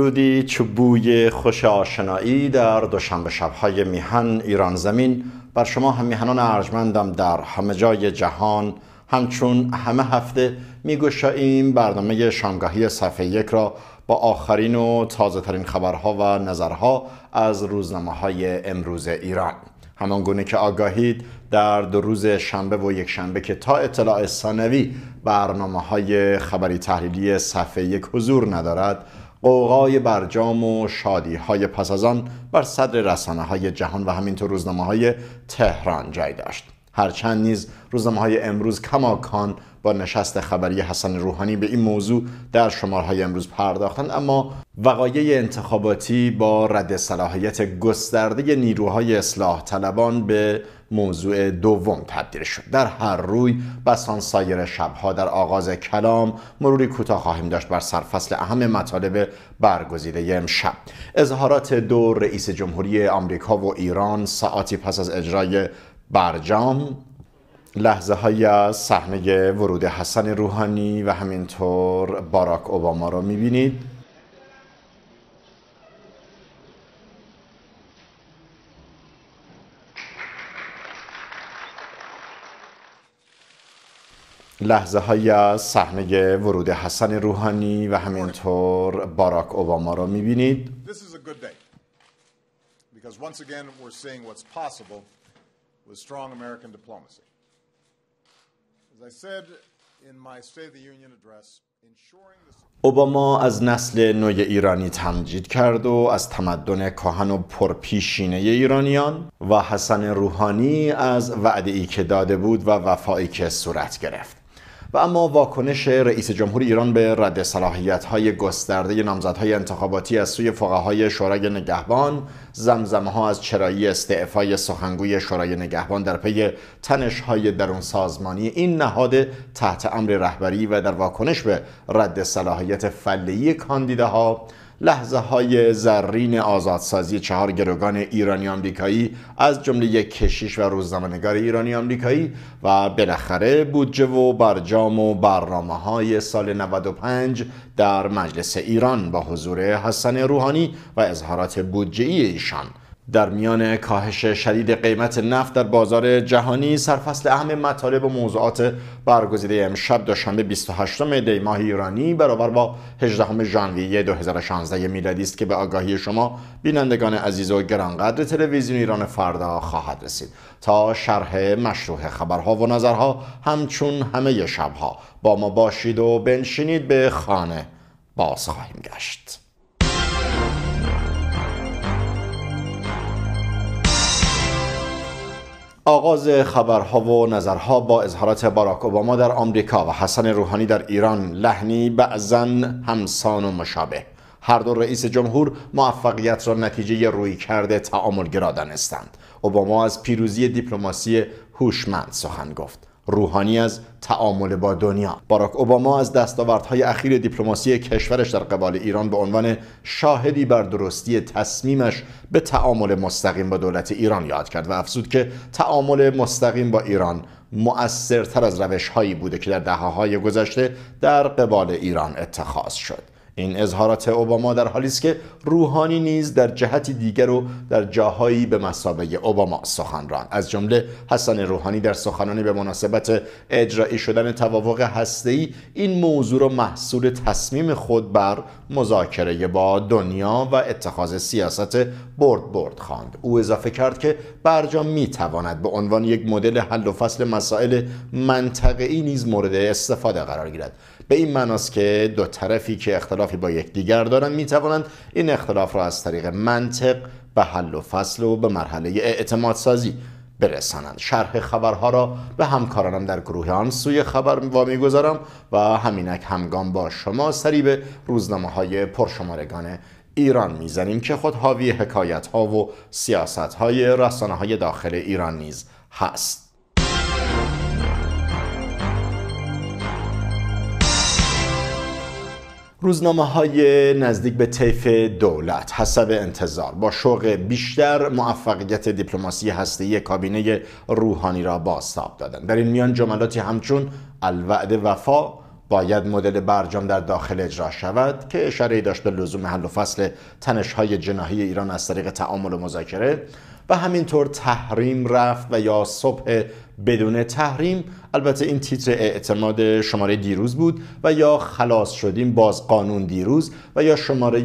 درودی چو بوی خوش آشنایی در دوشنبه شبهای میهن ایران زمین بر شما هم میهنان ارجمندم در همه جای جهان همچون همه هفته میگوشاییم برنامه شامگاهی صفحه یک را با آخرین و تازه ترین خبرها و نظرها از روزنامه های امروز ایران همان گونه که آگاهید در دو روز شنبه و یک شنبه که تا اطلاع ثانوی برنامه های خبری تحلیلی صفحه یک حضور ندارد قوقای برجام و شادی های پس از آن بر صدر رسانه های جهان و همینطور روزنامه های تهران جای داشت هرچند نیز روزنامه های امروز کماکان با نشست خبری حسن روحانی به این موضوع در های امروز پرداختند اما وقایع انتخاباتی با رد صلاحیت گسترده نیروهای اصلاح طلبان به موضوع دوم تبدیل شد در هر روی بسان سایر شبها در آغاز کلام مروری کوتاه خواهیم داشت بر سرفصل اهم مطالب برگزیده امشب اظهارات دو رئیس جمهوری آمریکا و ایران ساعتی پس از اجرای برجام لحظه های از صحنه ورود حسن روحانی و همینطور باراک اوباما رو میبینید لحظه های از صحنه ورود حسن روحانی و همینطور باراک اوباما را میبینید اوباما از نسل نوع ایرانی تمجید کرد و از تمدن کهن و پرپیشینه ایرانیان و حسن روحانی از وعده ای که داده بود و وفایی که صورت گرفت و اما واکنش رئیس جمهور ایران به رد صلاحیت های گسترده نامزدهای انتخاباتی از سوی فقهای شورای نگهبان زمزمه ها از چرایی استعفای سخنگوی شورای نگهبان در پی تنش های درون سازمانی این نهاد تحت امر رهبری و در واکنش به رد صلاحیت فلهی کاندیداها لحظه های زرین آزادسازی چهار گروگان ایرانی آمریکایی از جمله کشیش و روزنامهنگار ایرانی آمریکایی و بالاخره بودجه و برجام و برنامه های سال 95 در مجلس ایران با حضور حسن روحانی و اظهارات بودجه ایشان در میان کاهش شدید قیمت نفت در بازار جهانی سرفصل اهم مطالب و موضوعات برگزیده امشب دوشنبه 28 دی ماه ایرانی برابر با 18 ژانویه 2016 میلادی است که به آگاهی شما بینندگان عزیز و گرانقدر تلویزیون ایران فردا خواهد رسید تا شرح مشروع خبرها و نظرها همچون همه شبها با ما باشید و بنشینید به خانه باز خواهیم گشت آغاز خبرها و نظرها با اظهارات باراک اوباما در آمریکا و حسن روحانی در ایران لحنی بعضا همسان و مشابه هر دو رئیس جمهور موفقیت را نتیجه روی کرده گرادن استند اوباما از پیروزی دیپلماسی هوشمند سخن گفت روحانی از تعامل با دنیا باراک اوباما از دستاوردهای اخیر دیپلماسی کشورش در قبال ایران به عنوان شاهدی بر درستی تصمیمش به تعامل مستقیم با دولت ایران یاد کرد و افزود که تعامل مستقیم با ایران مؤثرتر از روش هایی بوده که در دهه های گذشته در قبال ایران اتخاذ شد این اظهارات اوباما در حالی است که روحانی نیز در جهتی دیگر و در جاهایی به مسابقه اوباما سخن از جمله حسن روحانی در سخنانی به مناسبت اجرایی شدن توافق هسته‌ای این موضوع را محصول تصمیم خود بر مذاکره با دنیا و اتخاذ سیاست برد برد خواند او اضافه کرد که برجام تواند به عنوان یک مدل حل و فصل مسائل منطقه‌ای نیز مورد استفاده قرار گیرد به این معناست که دو طرفی که اختلافی با یکدیگر دارند می توانند این اختلاف را از طریق منطق به حل و فصل و به مرحله اعتماد سازی برسانند شرح خبرها را به همکارانم در گروه آن سوی خبر وامی گذارم و همینک همگام با شما سری به روزنامه های پرشمارگان ایران میزنیم که خود حاوی حکایت ها و سیاست های رسانه های داخل ایران نیز هست روزنامه های نزدیک به طیف دولت حسب انتظار با شوق بیشتر موفقیت دیپلماسی هسته‌ای کابینه روحانی را باستاب دادند در این میان جملاتی همچون الوعد وفا باید مدل برجام در داخل اجرا شود که اشاره داشت به لزوم حل و فصل تنش‌های جناهی ایران از طریق تعامل و مذاکره و همینطور تحریم رفت و یا صبح بدون تحریم البته این تیتر اعتماد شماره دیروز بود و یا خلاص شدیم باز قانون دیروز و یا شماره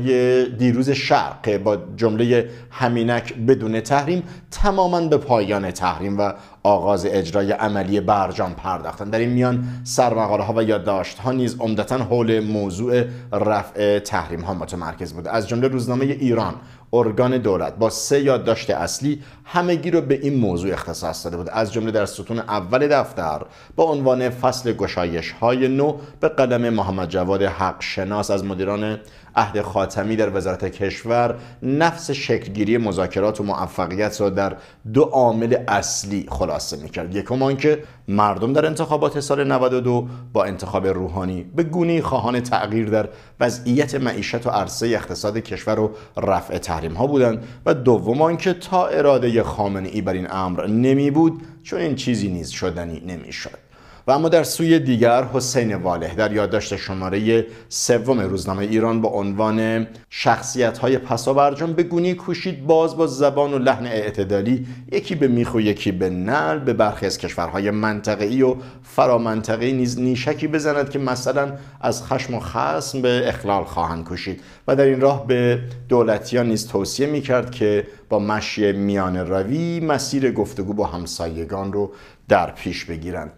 دیروز شرق با جمله همینک بدون تحریم تماما به پایان تحریم و آغاز اجرای عملی برجام پرداختن در این میان سرمقاله ها و یادداشت ها نیز عمدتا حول موضوع رفع تحریم ها متمرکز بود از جمله روزنامه ایران ارگان دولت با سه یادداشت اصلی همگی رو به این موضوع اختصاص داده بود از جمله در ستون اول دفتر با عنوان فصل گشایش های نو به قدم محمد جواد حق شناس از مدیران عهد خاتمی در وزارت کشور نفس شکلگیری مذاکرات و موفقیت را در دو عامل اصلی خلاصه میکرد یکم آنکه مردم در انتخابات سال 92 با انتخاب روحانی به گونه خواهان تغییر در وضعیت معیشت و عرصه اقتصاد کشور و رفع تحریم ها بودند و دوم آنکه تا اراده خامنه ای بر این امر نمی بود چون این چیزی نیز شدنی نمیشد و اما در سوی دیگر حسین واله در یادداشت شماره سوم روزنامه ایران با عنوان شخصیت های پسا به گونی کوشید باز با زبان و لحن اعتدالی یکی به میخ و یکی به نل به برخی از کشورهای منطقه‌ای و فرامنطقی نیز نیشکی بزند که مثلا از خشم و خصم به اخلال خواهند کشید و در این راه به دولتیان نیز توصیه میکرد که با مشی میان روی مسیر گفتگو با همسایگان رو در پیش بگیرند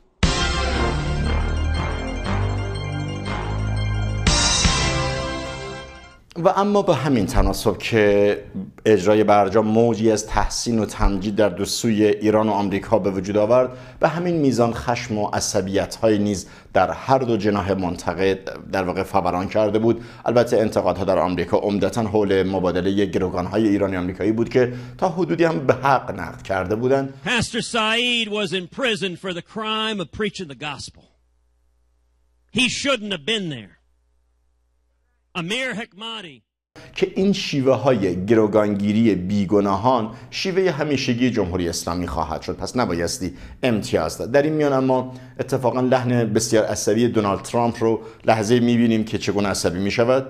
و اما به همین تناسب که اجرای برجام موجی از تحسین و تمجید در دو سوی ایران و آمریکا به وجود آورد به همین میزان خشم و عصبیت های نیز در هر دو جناح منطقه در واقع فوران کرده بود البته انتقادها در آمریکا عمدتا حول مبادله گروگان های ایرانی آمریکایی بود که تا حدودی هم به حق نقد کرده بودند پاستر امیر حکمتی که این شیوه های گروگانگیری بیگناهان شیوه همیشگی جمهوری اسلامی خواهد شد پس نبایستی امتیاز داد در این میان اما اتفاقا لحن بسیار عصبی دونالد ترامپ رو لحظه میبینیم که چگونه عصبی میشود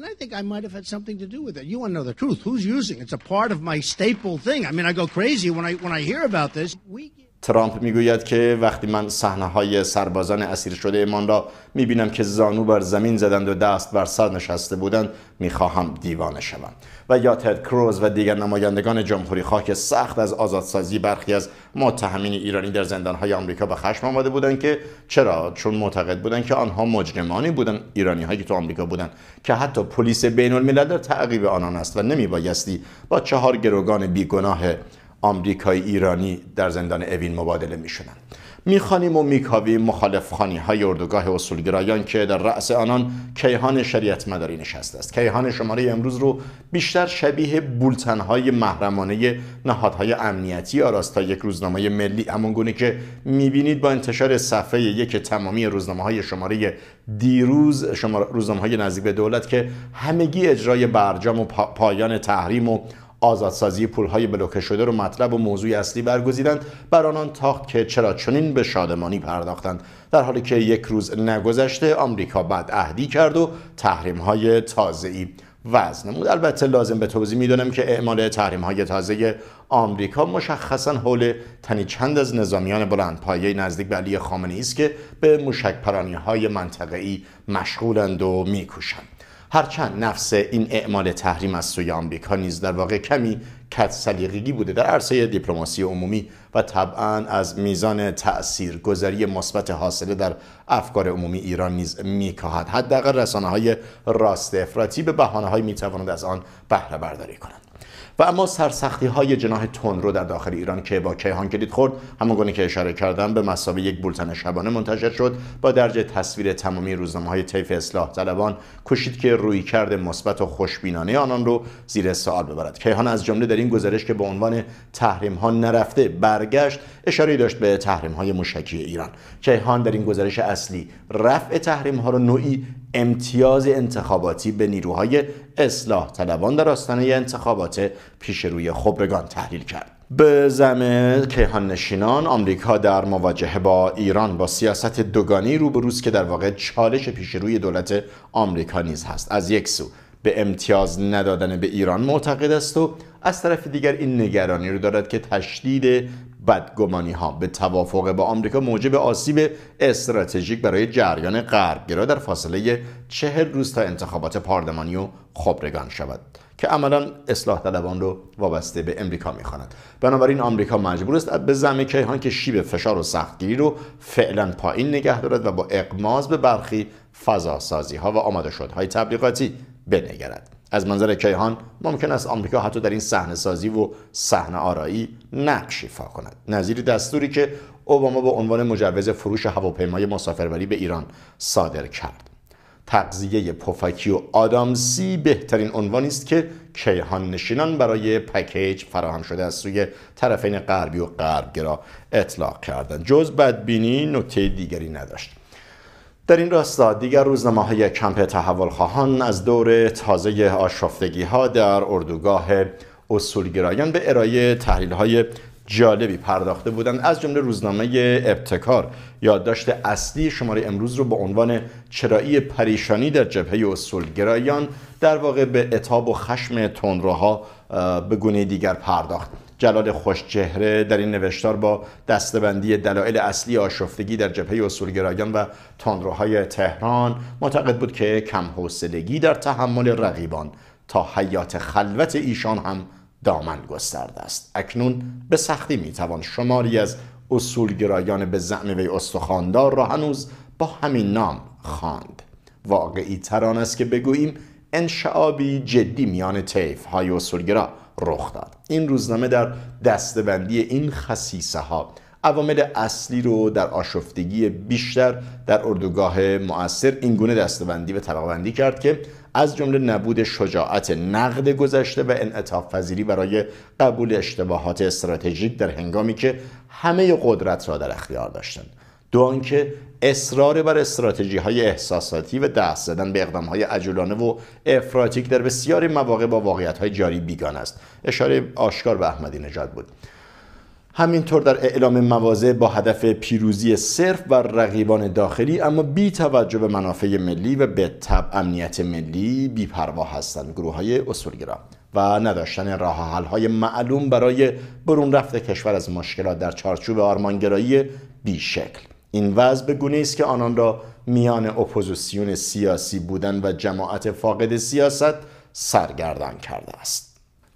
And I think I might have had something to do with it. You want to know the truth? Who's using? it? It's a part of my staple thing. I mean, I go crazy when I when I hear about this. We. ترامپ میگوید که وقتی من صحنه های سربازان اسیر شده ایمان را میبینم که زانو بر زمین زدند و دست بر سر نشسته بودند میخواهم دیوانه شوم و یا تد کروز و دیگر نمایندگان جمهوری خواه که سخت از آزادسازی برخی از متهمین ایرانی در های آمریکا به خشم آمده بودند که چرا چون معتقد بودند که آنها مجرمانی بودند ایرانی هایی که تو آمریکا بودند که حتی پلیس بین الملل در تعقیب آنان است و نمیبایستی با چهار گروگان بیگناه آمریکای ایرانی در زندان اوین مبادله می میخوانیم و میکاوی مخالف های اردوگاه اصولگرایان که در رأس آنان کیهان شریعت مداری نشسته است کیهان شماره امروز رو بیشتر شبیه بولتن های محرمانه نهادهای امنیتی آراست تا یک روزنامه ملی همان گونه که میبینید با انتشار صفحه یک تمامی روزنامه های شماره دیروز شماره روزنامه های نزدیک به دولت که همگی اجرای برجام و پایان تحریم و آزادسازی پولهای بلوکه شده رو مطلب و موضوع اصلی برگزیدند بر آنان تاخت که چرا چنین به شادمانی پرداختند در حالی که یک روز نگذشته آمریکا بعد اهدی کرد و تحریم‌های تازه‌ای وزن نمود البته لازم به توضیح میدونم که اعمال تحریم های تازه آمریکا مشخصا حول تنی چند از نظامیان بلندپایه نزدیک به علی خامنه است که به مشک پرانی های منطقه‌ای مشغولند و میکوشند هرچند نفس این اعمال تحریم از سوی آمریکا نیز در واقع کمی کت بوده در عرصه دیپلماسی عمومی و طبعا از میزان تأثیر گذاری مثبت حاصله در افکار عمومی ایران نیز میکاهد حداقل رسانه های راست افراطی به بهانه های تواند از آن بهره برداری کنند و اما سرسختی های جناح تون رو در داخل ایران که با کیهان کلید خورد همون که اشاره کردم به مسابقه یک بولتن شبانه منتشر شد با درجه تصویر تمامی روزنامه های طیف اصلاح طلبان کوشید که روی کرد مثبت و خوشبینانه آنان رو زیر سوال ببرد کیهان از جمله در این گزارش که به عنوان تحریم ها نرفته برگشت اشاره داشت به تحریم های مشکی ایران کیهان در این گزارش اصلی رفع تحریم ها رو نوعی امتیاز انتخاباتی به نیروهای اصلاح طلبان در آستانه انتخابات پیش روی خبرگان تحلیل کرد به زم کیهان نشینان آمریکا در مواجهه با ایران با سیاست دوگانی روبروست که در واقع چالش پیش روی دولت آمریکا نیز هست از یک سو به امتیاز ندادن به ایران معتقد است و از طرف دیگر این نگرانی رو دارد که تشدید بدگمانی ها به توافق با آمریکا موجب آسیب استراتژیک برای جریان غربگرا در فاصله چهل روز تا انتخابات پارلمانی و خبرگان شود که عملا اصلاح طلبان رو وابسته به امریکا میخواند بنابراین آمریکا مجبور است به زمه کیهان که شیب فشار و سختگیری رو فعلا پایین نگه دارد و با اقماز به برخی فضاسازی ها و آماده شدهای تبلیغاتی بنگرد از منظر کیهان ممکن است آمریکا حتی در این صحنه سازی و صحنه آرایی نقش ایفا کند نظیر دستوری که اوباما به عنوان مجوز فروش هواپیمای مسافربری به ایران صادر کرد تقضیه پفکی و آدامسی بهترین عنوانی است که کیهان نشینان برای پکیج فراهم شده از سوی طرفین غربی و غربگرا اطلاق کردند جز بدبینی نکته دیگری نداشت در این راستا دیگر روزنامه های کمپ تحول خواهان از دور تازه آشفتگی ها در اردوگاه اصولگرایان به ارائه تحلیل های جالبی پرداخته بودند از جمله روزنامه ابتکار یادداشت اصلی شماره امروز رو به عنوان چرایی پریشانی در جبهه اصولگرایان در واقع به اتاب و خشم تندروها به گونه دیگر پرداخت جلال خوشچهره در این نوشتار با دستبندی دلایل اصلی آشفتگی در جبهه اصولگرایان و تندروهای تهران معتقد بود که کم حوصلگی در تحمل رقیبان تا حیات خلوت ایشان هم دامن گسترده است اکنون به سختی میتوان شماری از اصولگرایان به زعم وی استخاندار را هنوز با همین نام خواند واقعی تران است که بگوییم انشعابی جدی میان طیف های اصولگرا رخ داد این روزنامه در دستبندی این خصیصه ها عوامل اصلی رو در آشفتگی بیشتر در اردوگاه مؤثر اینگونه دستبندی و طبقه‌بندی کرد که از جمله نبود شجاعت نقد گذشته و انعطاف پذیری برای قبول اشتباهات استراتژیک در هنگامی که همه قدرت را در اختیار داشتند دو آنکه اصرار بر استراتژی های احساساتی و دست زدن به اقدام های عجولانه و افراطی در بسیاری مواقع با واقعیت های جاری بیگان است اشاره آشکار به احمدی نژاد بود همینطور در اعلام مواضع با هدف پیروزی صرف و رقیبان داخلی اما بی توجه به منافع ملی و به تب امنیت ملی بیپروا هستند گروه های اصولگرا و نداشتن راه حل های معلوم برای برون رفت کشور از مشکلات در چارچوب آرمانگرایی بیشکل این وضع به گونه است که آنان را میان اپوزیسیون سیاسی بودن و جماعت فاقد سیاست سرگردان کرده است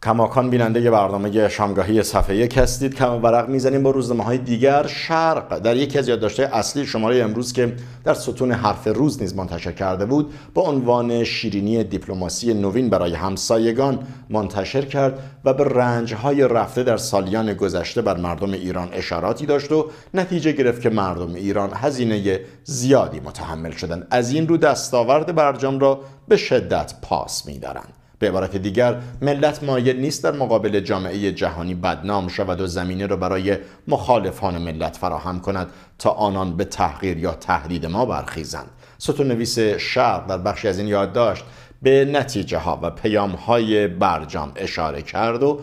کماکان بیننده برنامه شامگاهی صفحه یک هستید کم ورق میزنیم با روزنامه های دیگر شرق در یکی از یادداشت‌های اصلی شماره امروز که در ستون حرف روز نیز منتشر کرده بود با عنوان شیرینی دیپلماسی نوین برای همسایگان منتشر کرد و به رنجهای رفته در سالیان گذشته بر مردم ایران اشاراتی داشت و نتیجه گرفت که مردم ایران هزینه زیادی متحمل شدند از این رو دستاورد برجام را به شدت پاس می‌دارند به عبارت دیگر ملت مایل نیست در مقابل جامعه جهانی بدنام شود و زمینه را برای مخالفان ملت فراهم کند تا آنان به تحقیر یا تهدید ما برخیزند نویس شرق در بخشی از این یادداشت به نتیجه ها و پیام های برجام اشاره کرد و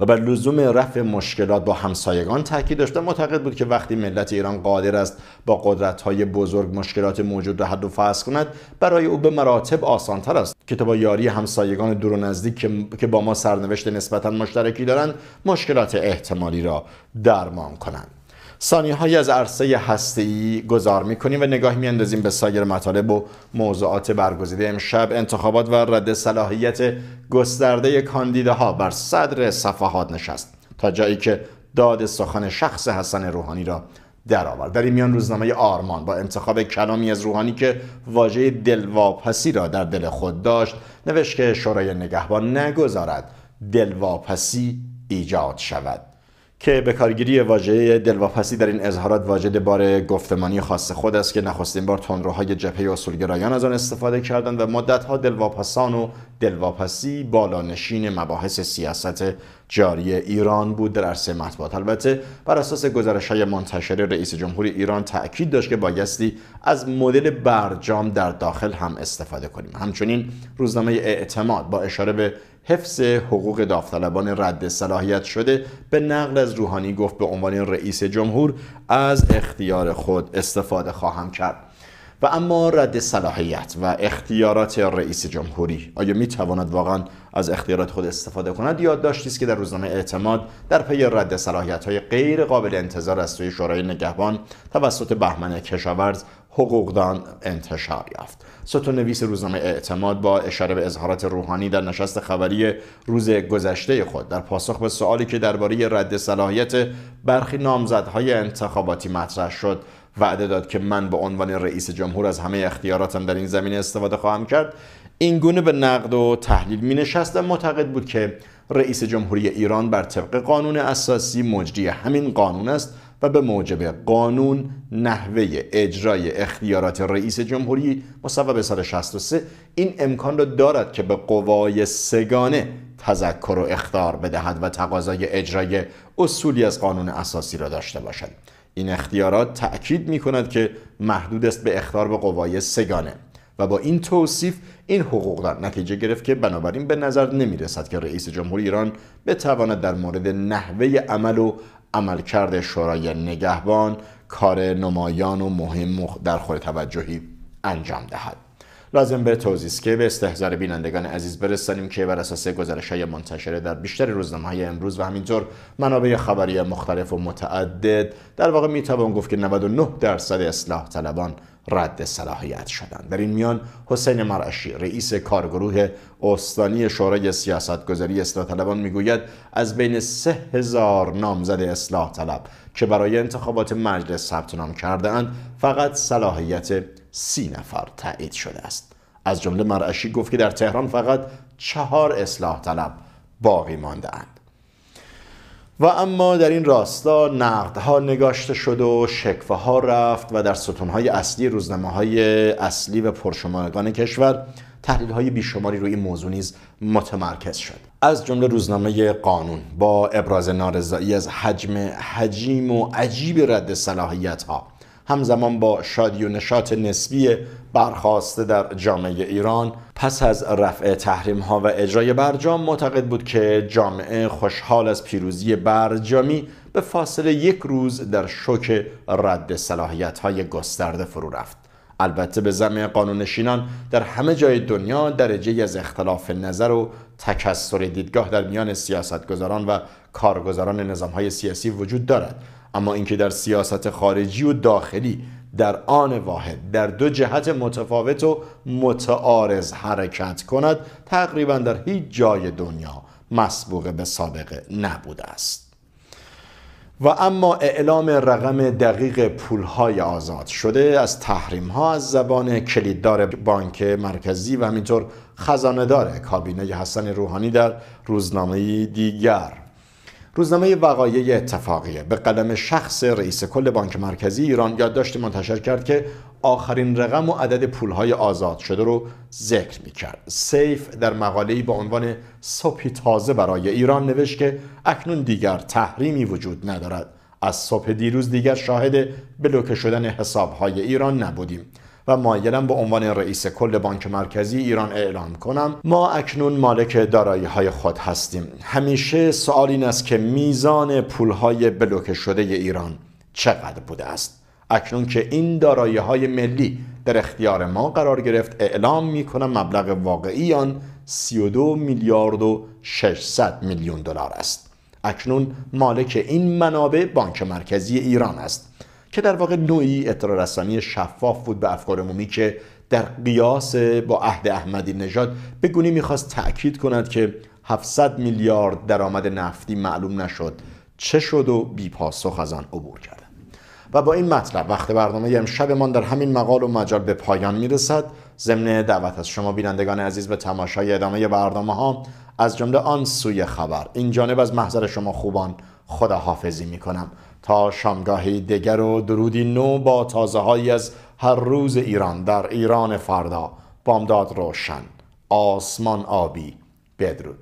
و بر لزوم رفع مشکلات با همسایگان تاکید داشت و معتقد بود که وقتی ملت ایران قادر است با های بزرگ مشکلات موجود را حد و فصل کند برای او به مراتب آسانتر است که با یاری همسایگان دور و نزدیک که با ما سرنوشت نسبتا مشترکی دارند مشکلات احتمالی را درمان کنند سانی از عرصه هستی گذار میکنیم و نگاه میاندازیم به سایر مطالب و موضوعات برگزیده امشب انتخابات و رد صلاحیت گسترده کاندیداها بر صدر صفحات نشست تا جایی که داد سخن شخص حسن روحانی را درآورد در این میان روزنامه آرمان با انتخاب کلامی از روحانی که واژه دلواپسی را در دل خود داشت نوشت که شورای نگهبان نگذارد دلواپسی ایجاد شود که به کارگیری واژه دلواپسی در این اظهارات واجد بار گفتمانی خاص خود است که نخستین بار تندروهای جبهه اصولگرایان از آن استفاده کردند و مدتها دلواپسان و دلواپسی بالانشین مباحث سیاست جاری ایران بود در عرصه مطبوعات البته بر اساس گزارش های منتشر رئیس جمهور ایران تاکید داشت که بایستی از مدل برجام در داخل هم استفاده کنیم همچنین روزنامه اعتماد با اشاره به حفظ حقوق داوطلبان رد صلاحیت شده به نقل از روحانی گفت به عنوان رئیس جمهور از اختیار خود استفاده خواهم کرد و اما رد صلاحیت و اختیارات رئیس جمهوری آیا می تواند واقعا از اختیارات خود استفاده کند یادداشتی است که در روزنامه اعتماد در پی رد صلاحیت های غیر قابل انتظار از سوی شورای نگهبان توسط بهمن کشاورز حقوقدان انتشار یافت ستون نویس روزنامه اعتماد با اشاره به اظهارات روحانی در نشست خبری روز گذشته خود در پاسخ به سوالی که درباره رد صلاحیت برخی نامزدهای انتخاباتی مطرح شد وعده داد که من به عنوان رئیس جمهور از همه اختیاراتم در این زمینه استفاده خواهم کرد این گونه به نقد و تحلیل می نشست و معتقد بود که رئیس جمهوری ایران بر طبق قانون اساسی مجری همین قانون است و به موجب قانون نحوه اجرای اختیارات رئیس جمهوری مصوب سال 63 این امکان را دارد که به قوای سگانه تذکر و اختار بدهد و تقاضای اجرای اصولی از قانون اساسی را داشته باشد این اختیارات تأکید می کند که محدود است به اختار به قوای سگانه و با این توصیف این حقوق در نتیجه گرفت که بنابراین به نظر نمی رسد که رئیس جمهور ایران بتواند در مورد نحوه عمل و عملکرد شورای نگهبان کار نمایان و مهم در خور توجهی انجام دهد لازم به توضیح که به استحضار بینندگان عزیز برسانیم که بر اساس گزارش های منتشره در بیشتر روزنامه های امروز و همینطور منابع خبری مختلف و متعدد در واقع میتوان گفت که 99 درصد اصلاح طلبان رد صلاحیت شدند در این میان حسین مرعشی رئیس کارگروه استانی شورای سیاستگذاری اصلاح طلبان میگوید از بین سه هزار نامزد اصلاح طلب که برای انتخابات مجلس ثبت نام کرده اند فقط صلاحیت سی نفر تایید شده است از جمله مرعشی گفت که در تهران فقط چهار اصلاح طلب باقی مانده اند و اما در این راستا نقدها نگاشته شد و شکفه ها رفت و در های اصلی روزنامه های اصلی و پرشمارگان کشور تحلیل های بیشماری روی این موضوع نیز متمرکز شد از جمله روزنامه قانون با ابراز نارضایی از حجم حجیم و عجیب رد صلاحیت ها همزمان با شادی و نشاط نسبی برخواسته در جامعه ایران پس از رفع تحریم ها و اجرای برجام معتقد بود که جامعه خوشحال از پیروزی برجامی به فاصله یک روز در شوک رد صلاحیت های گسترده فرو رفت البته به زمین قانونشینان در همه جای دنیا درجه از اختلاف نظر و تکسر دیدگاه در میان سیاستگذاران و کارگزاران های سیاسی وجود دارد اما اینکه در سیاست خارجی و داخلی در آن واحد در دو جهت متفاوت و متعارض حرکت کند تقریبا در هیچ جای دنیا مسبوق به سابقه نبوده است و اما اعلام رقم دقیق پولهای آزاد شده از تحریم ها از زبان کلیددار بانک مرکزی و همینطور داره کابینه حسن روحانی در روزنامه دیگر روزنامه وقایع اتفاقیه به قلم شخص رئیس کل بانک مرکزی ایران یادداشتی منتشر کرد که آخرین رقم و عدد پولهای آزاد شده رو ذکر کرد. سیف در مقاله‌ای با عنوان صبحی تازه برای ایران نوشت که اکنون دیگر تحریمی وجود ندارد از صبح دیروز دیگر شاهد بلوکه شدن حسابهای ایران نبودیم و مایلم به عنوان رئیس کل بانک مرکزی ایران اعلام کنم ما اکنون مالک دارایی های خود هستیم همیشه سوال این است که میزان پول های بلوکه شده ایران چقدر بوده است اکنون که این دارایی های ملی در اختیار ما قرار گرفت اعلام می کنم مبلغ واقعی آن 32 میلیارد و 600 میلیون دلار است اکنون مالک این منابع بانک مرکزی ایران است که در واقع نوعی اطلاع رسانی شفاف بود به افکار عمومی که در قیاس با عهد احمدی نژاد بگونی میخواست تأکید کند که 700 میلیارد درآمد نفتی معلوم نشد چه شد و بی پاسخ از آن عبور کرد و با این مطلب وقت برنامه امشبمان در همین مقال و مجال به پایان میرسد ضمن دعوت از شما بینندگان عزیز به تماشای ادامه برنامه ها از جمله آن سوی خبر این جانب از محضر شما خوبان خداحافظی می کنم تا شامگاهی دیگر و درودی نو با تازه از هر روز ایران در ایران فردا بامداد روشن آسمان آبی بدرود